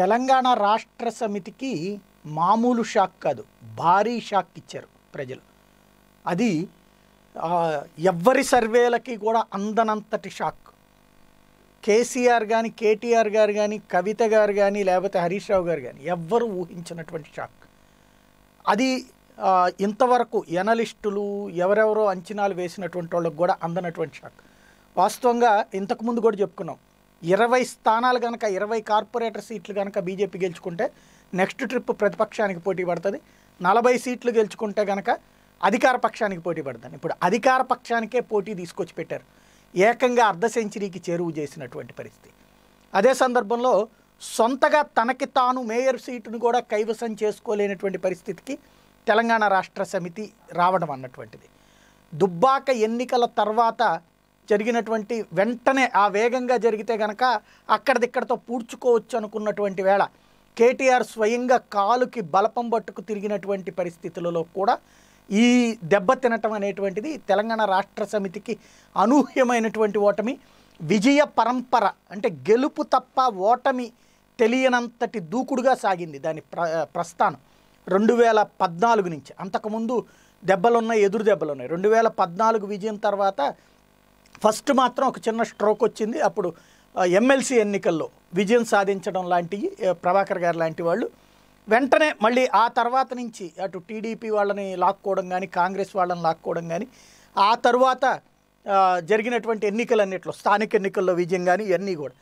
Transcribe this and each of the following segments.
తెలంగాణ రాష్ట్ర సమితికి మామూలు షాక్ కాదు భారీ షాక్ ఇచ్చారు ప్రజలు అది ఎవ్వరి సర్వేలకి కూడా అందనంతటి షాక్ కేసీఆర్ కానీ కేటీఆర్ గారు కానీ కవిత గారు కానీ లేకపోతే హరీష్ రావు గారు కానీ ఎవ్వరూ ఊహించినటువంటి షాక్ అది ఇంతవరకు ఎనలిస్టులు ఎవరెవరో అంచనాలు వేసినటువంటి వాళ్ళకు కూడా అందనటువంటి షాక్ వాస్తవంగా ఇంతకుముందు కూడా చెప్పుకున్నాం ఇరవై స్థానాలు కనుక ఇరవై కార్పొరేటర్ సీట్లు కనుక బీజేపీ గెలుచుకుంటే నెక్స్ట్ ట్రిప్ ప్రతిపక్షానికి పోటీ పడుతుంది నలభై సీట్లు గెలుచుకుంటే కనుక అధికార పక్షానికి పోటీ పడతాను ఇప్పుడు అధికార పక్షానికే పోటీ తీసుకొచ్చి పెట్టారు ఏకంగా అర్ధ సెంచరీకి చేరువు చేసినటువంటి పరిస్థితి అదే సందర్భంలో సొంతగా తనకి తాను మేయర్ సీటును కూడా కైవసం చేసుకోలేనటువంటి పరిస్థితికి తెలంగాణ రాష్ట్ర సమితి రావడం అన్నటువంటిది దుబ్బాక ఎన్నికల తర్వాత జరిగినటువంటి వెంటనే ఆ వేగంగా జరిగితే గనక అక్కడిదిక్కడితో పూడ్చుకోవచ్చు అనుకున్నటువంటి వేళ కేటీఆర్ స్వయంగా కాలుకి బలపం పట్టుకు తిరిగినటువంటి పరిస్థితులలో కూడా ఈ దెబ్బ తినటం అనేటువంటిది తెలంగాణ రాష్ట్ర సమితికి అనూహ్యమైనటువంటి ఓటమి విజయ పరంపర అంటే గెలుపు తప్ప ఓటమి తెలియనంతటి దూకుడుగా సాగింది దాని ప్ర ప్రస్థానం రెండు వేల పద్నాలుగు నుంచి అంతకుముందు దెబ్బలున్నాయి ఎదురు దెబ్బలున్నాయి రెండు వేల పద్నాలుగు విజయం తర్వాత ఫస్ట్ మాత్రం ఒక చిన్న స్ట్రోక్ వచ్చింది అప్పుడు ఎమ్మెల్సీ ఎన్నికల్లో విజయం సాధించడం లాంటివి ప్రభాకర్ గారు లాంటి వాళ్ళు వెంటనే మళ్ళీ ఆ తర్వాత నుంచి అటు టీడీపీ వాళ్ళని లాక్కోవడం కానీ కాంగ్రెస్ వాళ్ళని లాక్కోవడం కానీ ఆ తర్వాత జరిగినటువంటి ఎన్నికలన్నిట్లో స్థానిక ఎన్నికల్లో విజయం కానీ ఇవన్నీ కూడా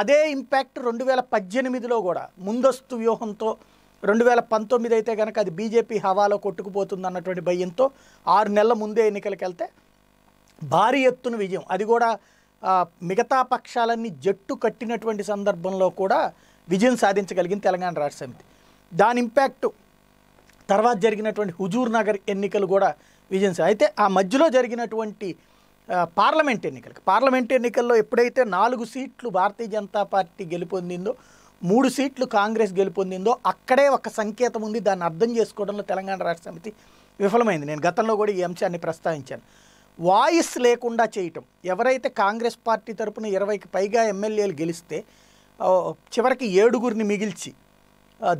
అదే ఇంపాక్ట్ రెండు వేల పద్దెనిమిదిలో కూడా ముందస్తు వ్యూహంతో రెండు వేల పంతొమ్మిది అయితే కనుక అది బీజేపీ హవాలో కొట్టుకుపోతుంది అన్నటువంటి భయంతో ఆరు నెలల ముందే ఎన్నికలకు వెళ్తే భారీ ఎత్తున విజయం అది కూడా మిగతా పక్షాలన్నీ జట్టు కట్టినటువంటి సందర్భంలో కూడా విజయం సాధించగలిగింది తెలంగాణ రాష్ట్ర సమితి దాని ఇంపాక్ట్ తర్వాత జరిగినటువంటి హుజూర్ నగర్ ఎన్నికలు కూడా విజయం అయితే ఆ మధ్యలో జరిగినటువంటి పార్లమెంట్ ఎన్నికలకు పార్లమెంట్ ఎన్నికల్లో ఎప్పుడైతే నాలుగు సీట్లు భారతీయ జనతా పార్టీ గెలుపొందిందో మూడు సీట్లు కాంగ్రెస్ గెలుపొందిందో అక్కడే ఒక సంకేతం ఉంది దాన్ని అర్థం చేసుకోవడంలో తెలంగాణ రాష్ట్ర సమితి విఫలమైంది నేను గతంలో కూడా ఈ అంశాన్ని ప్రస్తావించాను వాయిస్ లేకుండా చేయటం ఎవరైతే కాంగ్రెస్ పార్టీ తరపున ఇరవైకి పైగా ఎమ్మెల్యేలు గెలిస్తే చివరికి ఏడుగురిని మిగిల్చి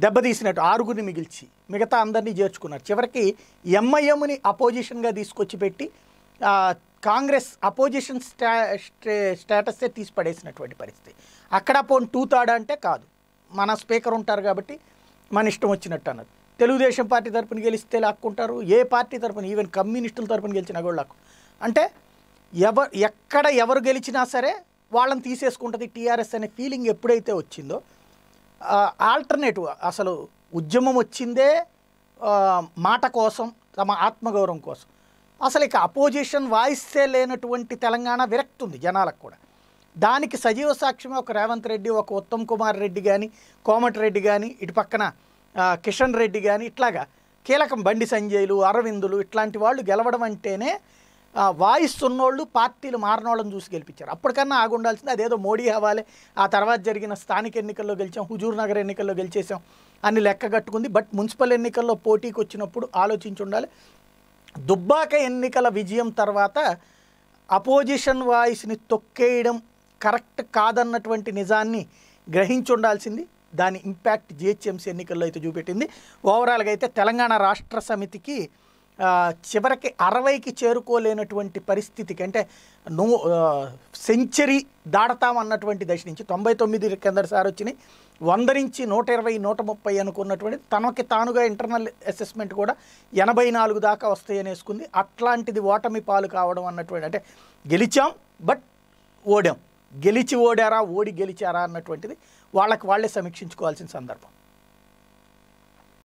దెబ్బతీసినట్టు ఆరుగురిని మిగిల్చి మిగతా అందరినీ చేర్చుకున్నారు చివరికి ఎంఐఎంని అపోజిషన్గా తీసుకొచ్చి పెట్టి కాంగ్రెస్ అపోజిషన్ స్టా స్టేటస్సే తీసి పడేసినటువంటి పరిస్థితి అక్కడ పోన్ టూ థర్డ్ అంటే కాదు మన స్పీకర్ ఉంటారు కాబట్టి మన ఇష్టం వచ్చినట్టు అన్నది తెలుగుదేశం పార్టీ తరపున గెలిస్తే లాక్కుంటారు ఏ పార్టీ తరపున ఈవెన్ కమ్యూనిస్టుల తరపున గెలిచినా కూడా లాక్కుంటారు అంటే ఎవరు ఎక్కడ ఎవరు గెలిచినా సరే వాళ్ళని తీసేసుకుంటుంది టీఆర్ఎస్ అనే ఫీలింగ్ ఎప్పుడైతే వచ్చిందో ఆల్టర్నేటివ్ అసలు ఉద్యమం వచ్చిందే మాట కోసం తమ ఆత్మగౌరవం కోసం అసలు ఇక అపోజిషన్ వాయిస్తే లేనటువంటి తెలంగాణ విరక్తుంది జనాలకు కూడా దానికి సజీవ సాక్ష్యమే ఒక రేవంత్ రెడ్డి ఒక ఉత్తమ్ కుమార్ రెడ్డి కానీ కోమటి రెడ్డి కానీ ఇటు పక్కన కిషన్ రెడ్డి కానీ ఇట్లాగా కీలకం బండి సంజయ్లు అరవిందులు ఇట్లాంటి వాళ్ళు గెలవడం అంటేనే వాయిస్ ఉన్నోళ్ళు పార్టీలు మారినోళ్ళని చూసి గెలిపించారు అప్పటికన్నా ఆగుండాల్సింది అదేదో మోడీ అవ్వాలి ఆ తర్వాత జరిగిన స్థానిక ఎన్నికల్లో గెలిచాం హుజూర్ నగర్ ఎన్నికల్లో గెలిచేసాం అని లెక్క కట్టుకుంది బట్ మున్సిపల్ ఎన్నికల్లో పోటీకి వచ్చినప్పుడు ఆలోచించి ఉండాలి దుబ్బాక ఎన్నికల విజయం తర్వాత అపోజిషన్ వాయిస్ని తొక్కేయడం కరెక్ట్ కాదన్నటువంటి నిజాన్ని గ్రహించి ఉండాల్సింది దాని ఇంపాక్ట్ జిహెచ్ఎంసీ ఎన్నికల్లో అయితే చూపెట్టింది ఓవరాల్గా అయితే తెలంగాణ రాష్ట్ర సమితికి చివరికి అరవైకి చేరుకోలేనటువంటి పరిస్థితికి అంటే నో సెంచరీ దాడతామన్నటువంటి దశ నుంచి తొంభై తొమ్మిది సార్ వచ్చినాయి వంద నుంచి నూట ఇరవై నూట ముప్పై అనుకున్నటువంటి తనకి తానుగా ఇంటర్నల్ అసెస్మెంట్ కూడా ఎనభై నాలుగు దాకా వస్తాయనేసుకుంది వేసుకుంది అట్లాంటిది ఓటమి పాలు కావడం అన్నటువంటి అంటే గెలిచాం బట్ ఓడాం గెలిచి ఓడారా ఓడి గెలిచారా అన్నటువంటిది వాళ్ళకి వాళ్ళే సమీక్షించుకోవాల్సిన సందర్భం